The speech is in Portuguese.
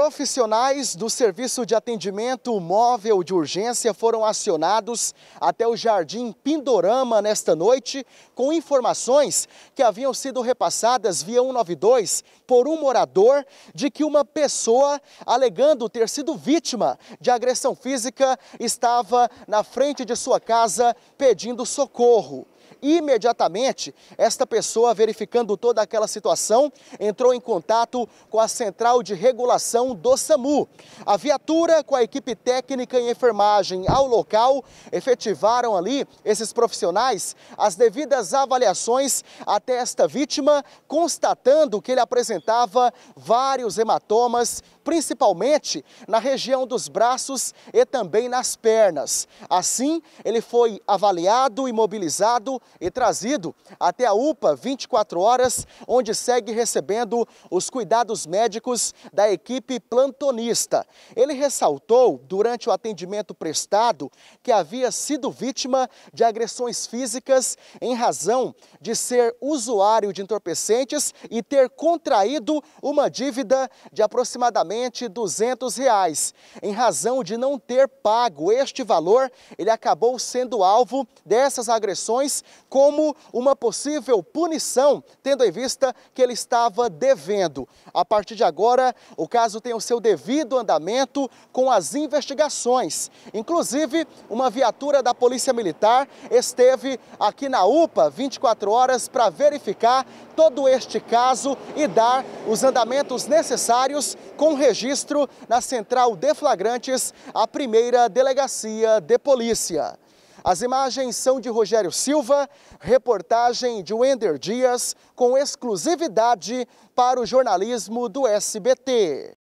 Profissionais do Serviço de Atendimento Móvel de Urgência foram acionados até o Jardim Pindorama nesta noite com informações que haviam sido repassadas via 192 por um morador de que uma pessoa alegando ter sido vítima de agressão física estava na frente de sua casa pedindo socorro imediatamente, esta pessoa, verificando toda aquela situação, entrou em contato com a Central de Regulação do SAMU. A viatura com a equipe técnica em enfermagem ao local efetivaram ali, esses profissionais, as devidas avaliações até esta vítima, constatando que ele apresentava vários hematomas principalmente na região dos braços e também nas pernas. Assim, ele foi avaliado, imobilizado e trazido até a UPA 24 horas, onde segue recebendo os cuidados médicos da equipe plantonista. Ele ressaltou, durante o atendimento prestado, que havia sido vítima de agressões físicas em razão de ser usuário de entorpecentes e ter contraído uma dívida de aproximadamente somente R$ 200. Reais. Em razão de não ter pago este valor, ele acabou sendo alvo dessas agressões como uma possível punição, tendo em vista que ele estava devendo. A partir de agora, o caso tem o seu devido andamento com as investigações. Inclusive, uma viatura da Polícia Militar esteve aqui na UPA 24 horas para verificar todo este caso e dar os andamentos necessários com registro na Central de Flagrantes, a primeira delegacia de polícia. As imagens são de Rogério Silva, reportagem de Wender Dias, com exclusividade para o jornalismo do SBT.